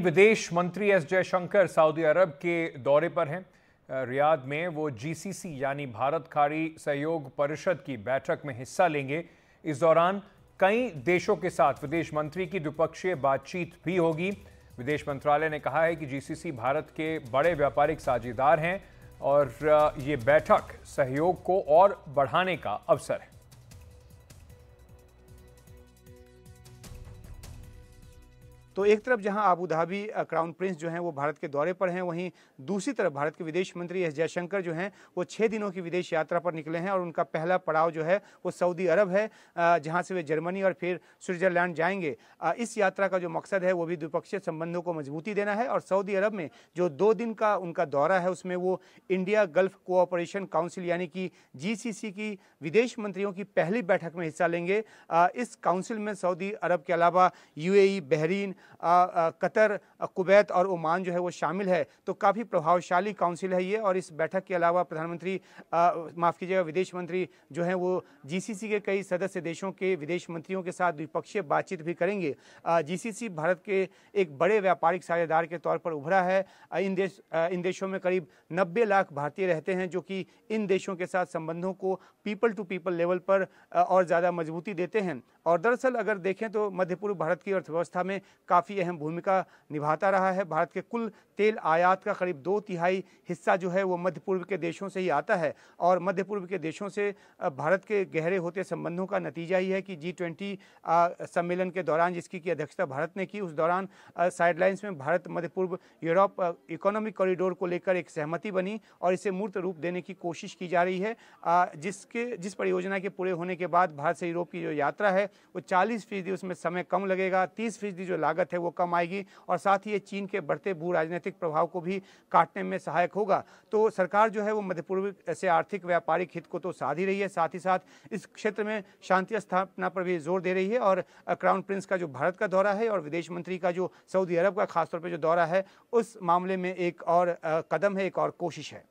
विदेश मंत्री S Jaishankar Saudi Arab के दौरे पर हैं रियाद में वो जीसीसी यानी भारत खाड़ी सहयोग परिषद की बैठक में हिस्सा लेंगे इस दौरान कई देशों के साथ विदेश मंत्री की द्विपक्षीय बातचीत भी होगी विदेश मंत्रालय ने कहा है कि जीसीसी भारत के बड़े व्यापारिक साझेदार हैं और ये बैठक सहयोग को और बढ़ाने का अवसर है तो एक तरफ जहां अबू धाबी क्राउन प्रिंस जो हैं वो भारत के दौरे पर हैं वहीं दूसरी तरफ भारत के विदेश मंत्री एस जयशंकर जो हैं वो छः दिनों की विदेश यात्रा पर निकले हैं और उनका पहला पड़ाव जो है वो सऊदी अरब है जहाँ से वे जर्मनी और फिर स्विट्जरलैंड जाएंगे इस यात्रा का जो मकसद है वो भी द्विपक्षीय संबंधों को मजबूती देना है और सऊदी अरब में जो दो दिन का उनका दौरा है उसमें वो इंडिया गल्फ कोऑपरेशन काउंसिल यानी कि जी की विदेश मंत्रियों की पहली बैठक में हिस्सा लेंगे इस काउंसिल में सऊदी अरब के अलावा यूएई बहरीन कतर कुवैत और ओमान जो है वो शामिल है तो काफ़ी प्रभावशाली काउंसिल है ये और इस बैठक के अलावा प्रधानमंत्री माफ़ कीजिएगा विदेश मंत्री जो हैं वो जीसीसी के कई सदस्य देशों के विदेश मंत्रियों के साथ द्विपक्षीय बातचीत भी करेंगे जीसीसी भारत के एक बड़े व्यापारिक साझेदार के तौर पर उभरा है इन देश इन देशों में करीब नब्बे लाख भारतीय रहते हैं जो कि इन देशों के साथ संबंधों को पीपल टू पीपल लेवल पर और ज़्यादा मजबूती देते हैं और दरअसल अगर देखें तो मध्य पूर्व भारत की अर्थव्यवस्था में काफ़ी अहम भूमिका निभाता रहा है भारत के कुल तेल आयात का करीब दो तिहाई हिस्सा जो है वो मध्य पूर्व के देशों से ही आता है और मध्य पूर्व के देशों से भारत के गहरे होते संबंधों का नतीजा ही है कि जी ट्वेंटी सम्मेलन के दौरान जिसकी की अध्यक्षता भारत ने की उस दौरान साइडलाइंस में भारत मध्य पूर्व यूरोप इकोनॉमिक कॉरिडोर को लेकर एक सहमति बनी और इसे मूर्त रूप देने की कोशिश की जा रही है जिसके जिस परियोजना के पूरे होने के बाद भारत से यूरोप की जो यात्रा है वो चालीस फीसदी उसमें समय कम लगेगा तीस फीसदी जो लागत लागत है वो कम आएगी और साथ ही ये चीन के बढ़ते भू राजनीतिक प्रभाव को भी काटने में सहायक होगा तो सरकार जो है वो मध्य पूर्व से आर्थिक व्यापारिक हित को तो साध ही रही है साथ ही साथ इस क्षेत्र में शांति स्थापना पर भी जोर दे रही है और क्राउन प्रिंस का जो भारत का दौरा है और विदेश मंत्री का जो सऊदी अरब का खासतौर पर जो दौरा है उस मामले में एक और कदम है एक और कोशिश है